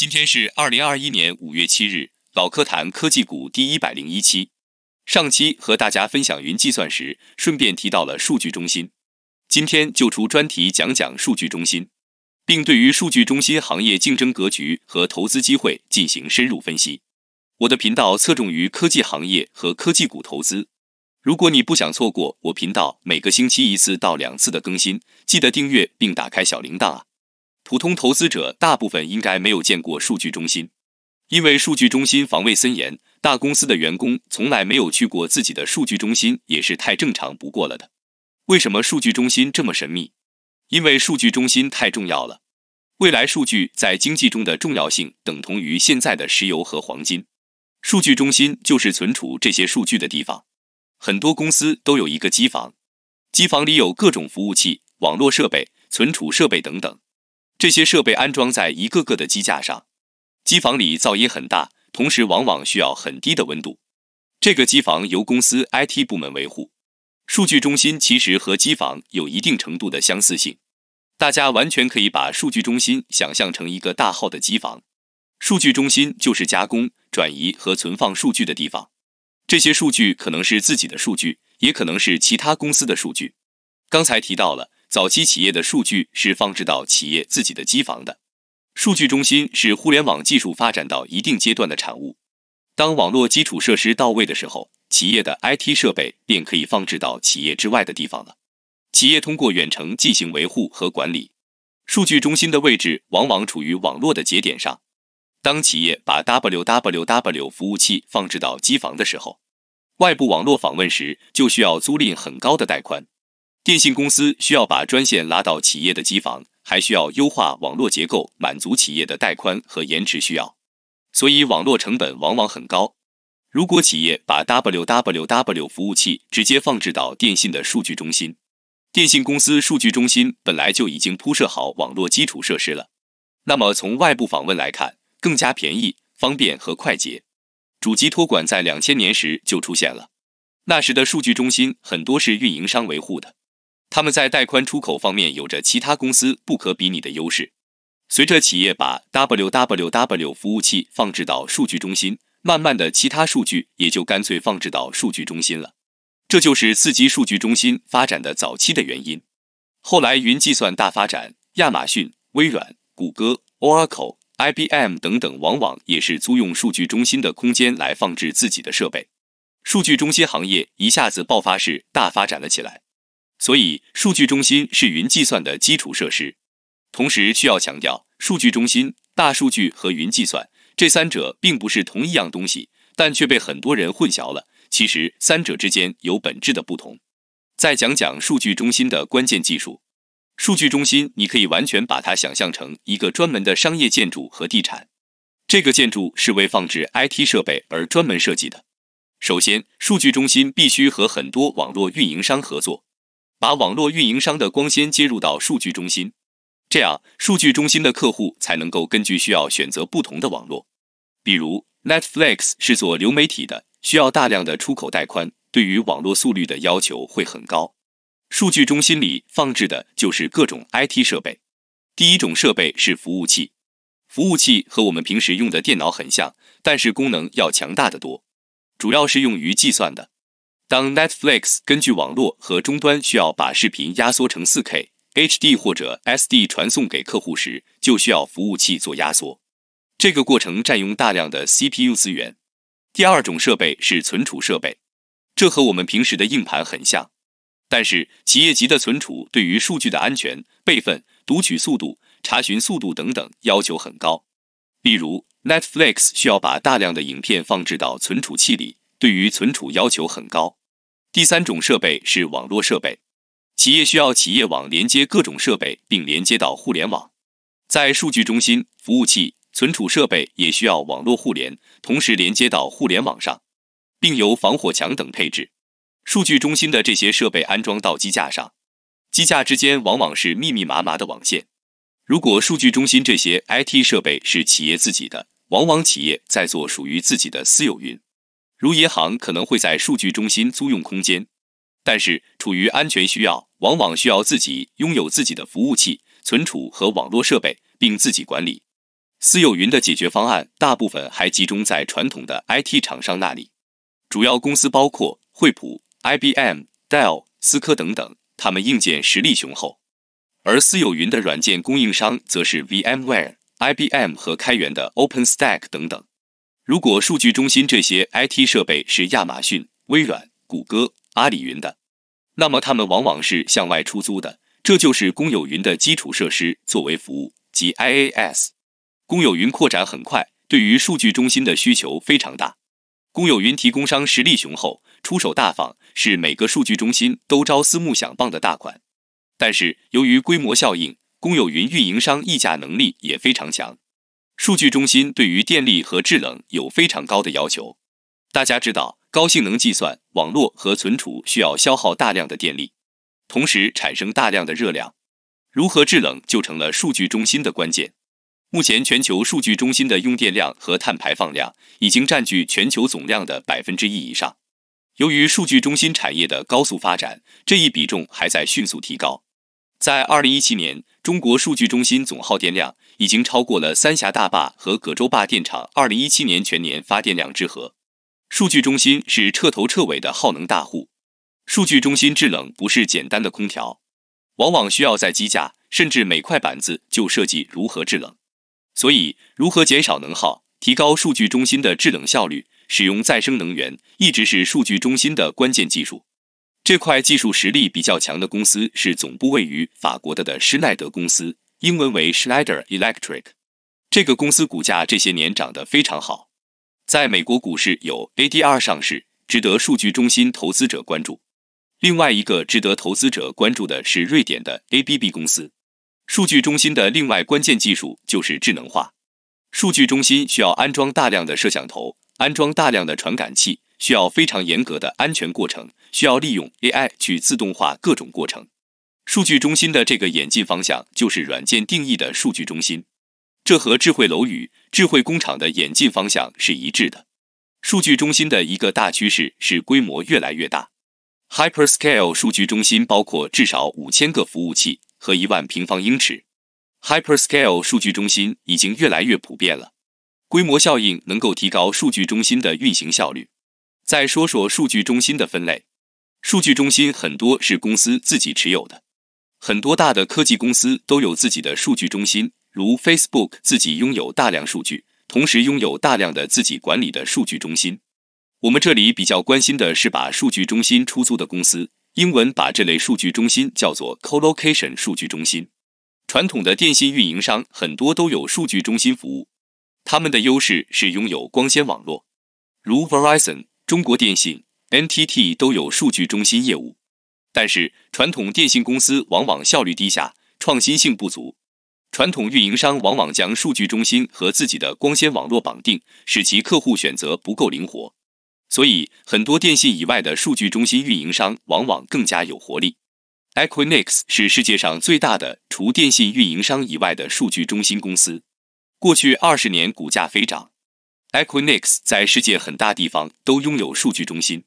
今天是二零二一年五月七日，老科坛科技股第一百零一期。上期和大家分享云计算时，顺便提到了数据中心。今天就出专题讲讲数据中心，并对于数据中心行业竞争格局和投资机会进行深入分析。我的频道侧重于科技行业和科技股投资。如果你不想错过我频道每个星期一次到两次的更新，记得订阅并打开小铃铛啊。普通投资者大部分应该没有见过数据中心，因为数据中心防卫森严，大公司的员工从来没有去过自己的数据中心，也是太正常不过了的。为什么数据中心这么神秘？因为数据中心太重要了。未来数据在经济中的重要性等同于现在的石油和黄金，数据中心就是存储这些数据的地方。很多公司都有一个机房，机房里有各种服务器、网络设备、存储设备等等。这些设备安装在一个个的机架上，机房里噪音很大，同时往往需要很低的温度。这个机房由公司 IT 部门维护。数据中心其实和机房有一定程度的相似性，大家完全可以把数据中心想象成一个大号的机房。数据中心就是加工、转移和存放数据的地方。这些数据可能是自己的数据，也可能是其他公司的数据。刚才提到了。早期企业的数据是放置到企业自己的机房的，数据中心是互联网技术发展到一定阶段的产物。当网络基础设施到位的时候，企业的 IT 设备便可以放置到企业之外的地方了，企业通过远程进行维护和管理。数据中心的位置往往处于网络的节点上。当企业把 WWW 服务器放置到机房的时候，外部网络访问时就需要租赁很高的带宽。电信公司需要把专线拉到企业的机房，还需要优化网络结构，满足企业的带宽和延迟需要，所以网络成本往往很高。如果企业把 www 服务器直接放置到电信的数据中心，电信公司数据中心本来就已经铺设好网络基础设施了，那么从外部访问来看更加便宜、方便和快捷。主机托管在两千年时就出现了，那时的数据中心很多是运营商维护的。他们在带宽出口方面有着其他公司不可比拟的优势。随着企业把 www 服务器放置到数据中心，慢慢的其他数据也就干脆放置到数据中心了。这就是四 G 数据中心发展的早期的原因。后来云计算大发展，亚马逊、微软、谷歌、Oracle、IBM 等等，往往也是租用数据中心的空间来放置自己的设备。数据中心行业一下子爆发式大发展了起来。所以，数据中心是云计算的基础设施。同时，需要强调，数据中心、大数据和云计算这三者并不是同一样东西，但却被很多人混淆了。其实，三者之间有本质的不同。再讲讲数据中心的关键技术。数据中心，你可以完全把它想象成一个专门的商业建筑和地产。这个建筑是为放置 IT 设备而专门设计的。首先，数据中心必须和很多网络运营商合作。把网络运营商的光纤接入到数据中心，这样数据中心的客户才能够根据需要选择不同的网络。比如，Netflix 是做流媒体的，需要大量的出口带宽，对于网络速率的要求会很高。数据中心里放置的就是各种 IT 设备。第一种设备是服务器，服务器和我们平时用的电脑很像，但是功能要强大的多，主要是用于计算的。当 Netflix 根据网络和终端需要，把视频压缩成 4K、HD 或者 SD 传送给客户时，就需要服务器做压缩，这个过程占用大量的 CPU 资源。第二种设备是存储设备，这和我们平时的硬盘很像，但是企业级的存储对于数据的安全、备份、读取速度、查询速度等等要求很高。例如 Netflix 需要把大量的影片放置到存储器里，对于存储要求很高。第三种设备是网络设备，企业需要企业网连接各种设备，并连接到互联网。在数据中心，服务器、存储设备也需要网络互联，同时连接到互联网上，并由防火墙等配置。数据中心的这些设备安装到机架上，机架之间往往是密密麻麻的网线。如果数据中心这些 IT 设备是企业自己的，往往企业在做属于自己的私有云。如银行可能会在数据中心租用空间，但是处于安全需要，往往需要自己拥有自己的服务器、存储和网络设备，并自己管理。私有云的解决方案大部分还集中在传统的 IT 厂商那里，主要公司包括惠普、IBM、Dell、思科等等，他们硬件实力雄厚。而私有云的软件供应商则是 VMware、IBM 和开源的 OpenStack 等等。如果数据中心这些 I T 设备是亚马逊、微软、谷歌、阿里云的，那么他们往往是向外出租的，这就是公有云的基础设施作为服务及 I A S。公有云扩展很快，对于数据中心的需求非常大。公有云提供商实力雄厚，出手大方，是每个数据中心都朝思暮想傍的大款。但是由于规模效应，公有云运营商议价能力也非常强。数据中心对于电力和制冷有非常高的要求。大家知道，高性能计算、网络和存储需要消耗大量的电力，同时产生大量的热量。如何制冷就成了数据中心的关键。目前，全球数据中心的用电量和碳排放量已经占据全球总量的百分之一以上。由于数据中心产业的高速发展，这一比重还在迅速提高。在二零一七年。中国数据中心总耗电量已经超过了三峡大坝和葛洲坝电厂2017年全年发电量之和。数据中心是彻头彻尾的耗能大户。数据中心制冷不是简单的空调，往往需要在机架甚至每块板子就设计如何制冷。所以，如何减少能耗、提高数据中心的制冷效率、使用再生能源，一直是数据中心的关键技术。这块技术实力比较强的公司是总部位于法国的的施耐德公司，英文为 Schneider Electric。这个公司股价这些年涨得非常好，在美国股市有 ADR 上市，值得数据中心投资者关注。另外一个值得投资者关注的是瑞典的 ABB 公司。数据中心的另外关键技术就是智能化。数据中心需要安装大量的摄像头，安装大量的传感器，需要非常严格的安全过程。需要利用 AI 去自动化各种过程。数据中心的这个演进方向就是软件定义的数据中心，这和智慧楼宇、智慧工厂的演进方向是一致的。数据中心的一个大趋势是规模越来越大。h y p e r scale 数据中心包括至少五千个服务器和一万平方英尺。h y p e r scale 数据中心已经越来越普遍了。规模效应能够提高数据中心的运行效率。再说说数据中心的分类。数据中心很多是公司自己持有的，很多大的科技公司都有自己的数据中心，如 Facebook 自己拥有大量数据，同时拥有大量的自己管理的数据中心。我们这里比较关心的是把数据中心出租的公司，英文把这类数据中心叫做 Colocation 数据中心。传统的电信运营商很多都有数据中心服务，他们的优势是拥有光纤网络，如 Verizon、中国电信。NTT 都有数据中心业务，但是传统电信公司往往效率低下、创新性不足。传统运营商往往将数据中心和自己的光纤网络绑定，使其客户选择不够灵活。所以，很多电信以外的数据中心运营商往往更加有活力。Equinix 是世界上最大的除电信运营商以外的数据中心公司，过去二十年股价飞涨。Equinix 在世界很大地方都拥有数据中心。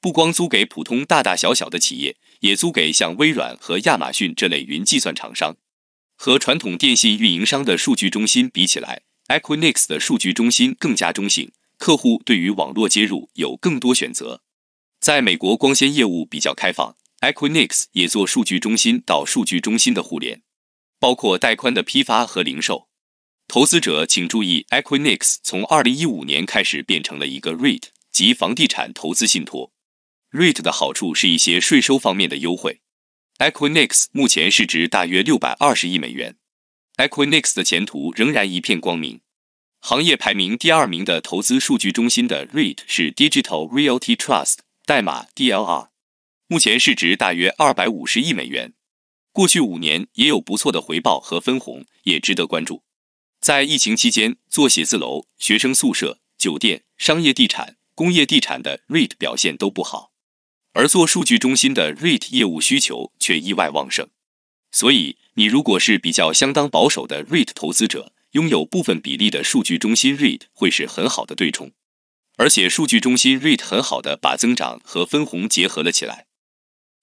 不光租给普通大大小小的企业，也租给像微软和亚马逊这类云计算厂商和传统电信运营商的数据中心比起来，Equinix 的数据中心更加中性，客户对于网络接入有更多选择。在美国光纤业务比较开放，Equinix 也做数据中心到数据中心的互联，包括带宽的批发和零售。投资者请注意，Equinix 从二零一五年开始变成了一个 REIT，即房地产投资信托。r e i t 的好处是一些税收方面的优惠。Equinix 目前市值大约六百二十亿美元，Equinix 的前途仍然一片光明。行业排名第二名的投资数据中心的 r e i t 是 Digital Realty Trust，代码 DLR，目前市值大约二百五十亿美元。过去五年也有不错的回报和分红，也值得关注。在疫情期间，做写字楼、学生宿舍、酒店、商业地产、工业地产的 r e i t 表现都不好。而做数据中心的 REIT 业务需求却意外旺盛，所以你如果是比较相当保守的 REIT 投资者，拥有部分比例的数据中心 REIT 会是很好的对冲，而且数据中心 REIT 很好的把增长和分红结合了起来。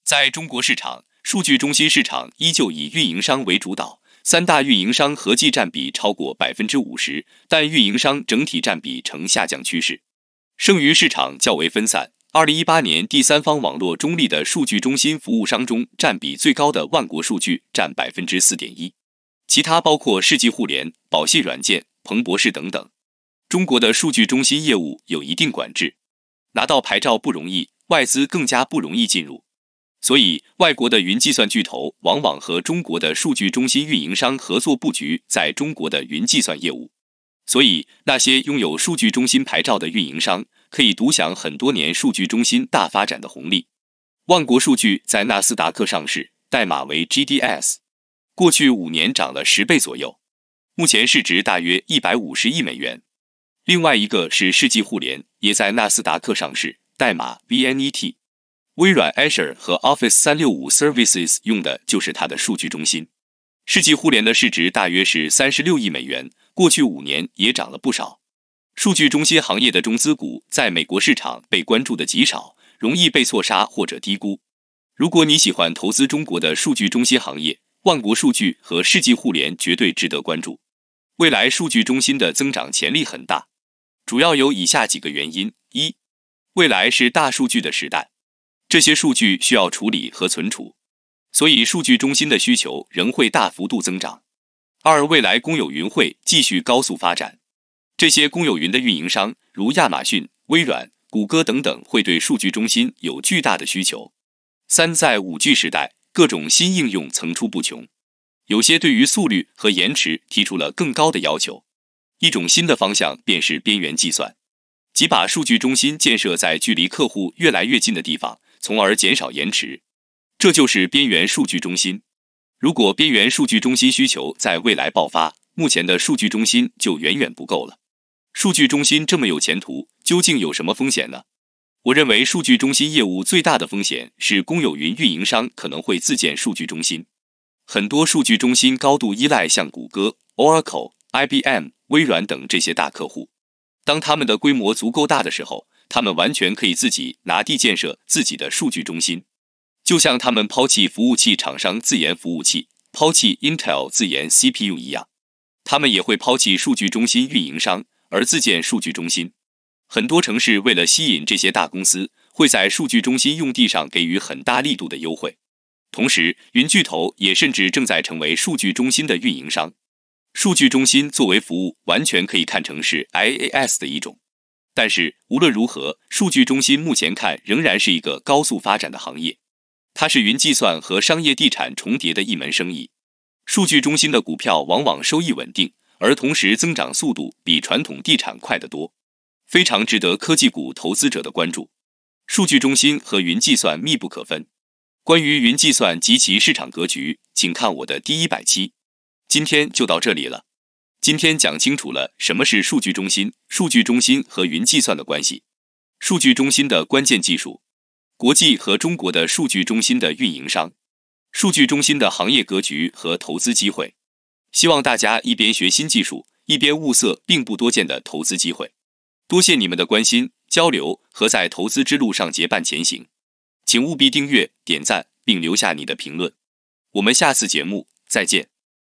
在中国市场，数据中心市场依旧以运营商为主导，三大运营商合计占比超过百分之五十，但运营商整体占比呈下降趋势，剩余市场较为分散。二零一八年，第三方网络中立的数据中心服务商中，占比最高的万国数据占百分之四点一，其他包括世纪互联、宝信软件、彭博士等等。中国的数据中心业务有一定管制，拿到牌照不容易，外资更加不容易进入，所以外国的云计算巨头往往和中国的数据中心运营商合作布局在中国的云计算业务。所以那些拥有数据中心牌照的运营商。可以独享很多年数据中心大发展的红利。万国数据在纳斯达克上市，代码为 GDS，过去五年涨了十倍左右，目前市值大约一百五十亿美元。另外一个是世纪互联，也在纳斯达克上市，代码 VNET。微软 Azure 和 Office 三六五 Services 用的就是它的数据中心。世纪互联的市值大约是三十六亿美元，过去五年也涨了不少。数据中心行业的中资股在美国市场被关注的极少，容易被错杀或者低估。如果你喜欢投资中国的数据中心行业，万国数据和世纪互联绝对值得关注。未来数据中心的增长潜力很大，主要有以下几个原因：一、未来是大数据的时代，这些数据需要处理和存储，所以数据中心的需求仍会大幅度增长；二、未来公有云会继续高速发展。这些公有云的运营商，如亚马逊、微软、谷歌等等，会对数据中心有巨大的需求。三，在五 G 时代，各种新应用层出不穷，有些对于速率和延迟提出了更高的要求。一种新的方向便是边缘计算，即把数据中心建设在距离客户越来越近的地方，从而减少延迟。这就是边缘数据中心。如果边缘数据中心需求在未来爆发，目前的数据中心就远远不够了。数据中心这么有前途，究竟有什么风险呢？我认为数据中心业务最大的风险是公有云运营商可能会自建数据中心。很多数据中心高度依赖像谷歌、Oracle、IBM、微软等这些大客户。当他们的规模足够大的时候，他们完全可以自己拿地建设自己的数据中心。就像他们抛弃服务器厂商自研服务器，抛弃 Intel 自研 CPU 一样，他们也会抛弃数据中心运营商。而自建数据中心，很多城市为了吸引这些大公司，会在数据中心用地上给予很大力度的优惠。同时，云巨头也甚至正在成为数据中心的运营商。数据中心作为服务，完全可以看成是 IaaS 的一种。但是无论如何，数据中心目前看仍然是一个高速发展的行业。它是云计算和商业地产重叠的一门生意。数据中心的股票往往收益稳定。而同时，增长速度比传统地产快得多，非常值得科技股投资者的关注。数据中心和云计算密不可分。关于云计算及其市场格局，请看我的第一百期。今天就到这里了。今天讲清楚了什么是数据中心，数据中心和云计算的关系，数据中心的关键技术，国际和中国的数据中心的运营商，数据中心的行业格局和投资机会。希望大家一边学新技术，一边物色并不多见的投资机会。多谢你们的关心、交流和在投资之路上结伴前行。请务必订阅、点赞并留下你的评论。我们下次节目再见。